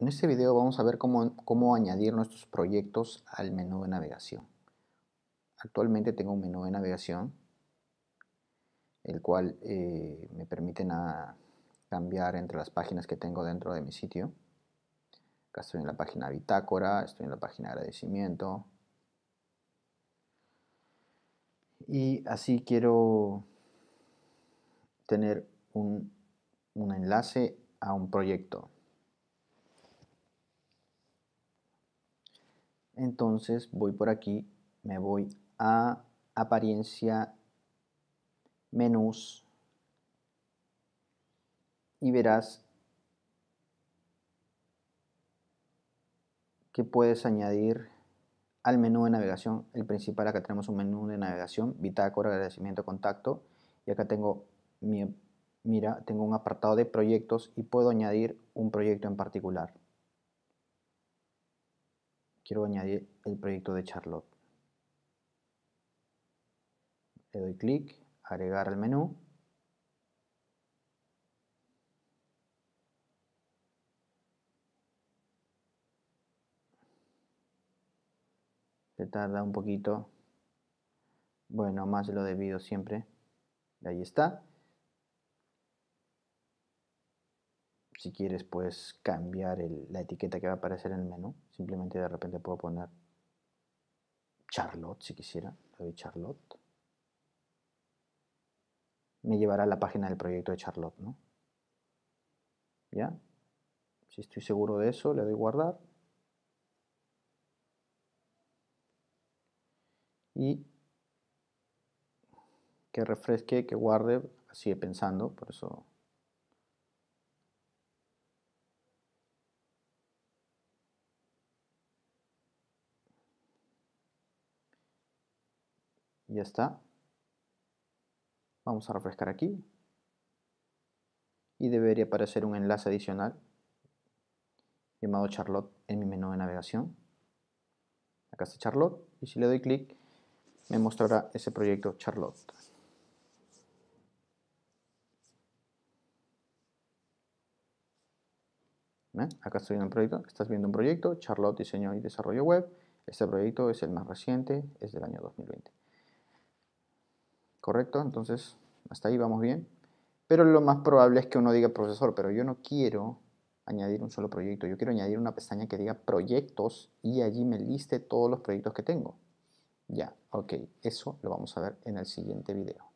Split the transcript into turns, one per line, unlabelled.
En este video vamos a ver cómo, añadir nuestros proyectos al menú de navegación. Actualmente tengo un menú de navegación, el cual eh, me permite cambiar entre las páginas que tengo dentro de mi sitio. Acá estoy en la página bitácora, estoy en la página agradecimiento. Y así quiero tener un enlace a un proyecto Entonces voy por aquí, me voy a apariencia, menús y verás que puedes añadir al menú de navegación, el principal, acá tenemos un menú de navegación, bitácora, agradecimiento, contacto, y acá tengo mi, mira, tengo un apartado de proyectos y puedo añadir un proyecto en particular quiero añadir el proyecto de Charlotte. Le doy clic, agregar al menú. Se tarda un poquito. Bueno, más lo debido siempre. y Ahí está. si quieres puedes cambiar la etiqueta que va a aparecer en el menú. Simplemente de repente puedo poner Charlotte si quisiera. Le doy Charlotte. Me llevará a la página del proyecto de Charlotte, ¿no? ¿Ya? Si estoy seguro de eso, le doy guardar. Y que refresque, que guarde, sigue pensando, por eso Ya está. Vamos a refrescar aquí. Y debería aparecer un enlace adicional llamado Charlotte en mi menú de navegación. Acá está Charlotte y si le doy clic me mostrará ese proyecto Charlotte. Acá estoy en el proyecto, estás viendo un proyecto, Charlotte Diseño y Desarrollo Web. Este proyecto es el más reciente, es del año 2020. ¿correcto? Entonces, hasta ahí vamos bien. Pero lo más probable es que uno diga profesor, pero yo no quiero añadir un solo proyecto, yo quiero añadir una pestaña que diga proyectos y allí me liste todos los proyectos que tengo. Ya, ok, eso lo vamos a ver en el siguiente video.